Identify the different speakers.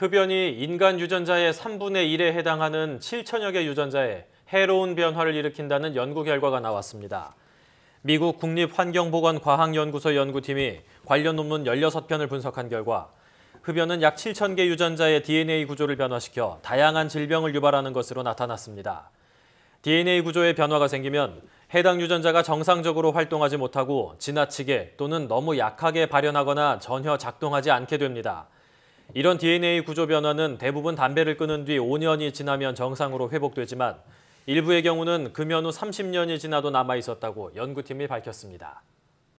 Speaker 1: 흡연이 인간 유전자의 3분의 1에 해당하는 7천여 개 유전자에 해로운 변화를 일으킨다는 연구 결과가 나왔습니다. 미국 국립환경보건과학연구소 연구팀이 관련 논문 16편을 분석한 결과 흡연은 약 7천 개 유전자의 DNA 구조를 변화시켜 다양한 질병을 유발하는 것으로 나타났습니다. DNA 구조의 변화가 생기면 해당 유전자가 정상적으로 활동하지 못하고 지나치게 또는 너무 약하게 발현하거나 전혀 작동하지 않게 됩니다. 이런 DNA 구조 변화는 대부분 담배를 끊은 뒤 5년이 지나면 정상으로 회복되지만 일부의 경우는 금연 후 30년이 지나도 남아 있었다고 연구팀이 밝혔습니다.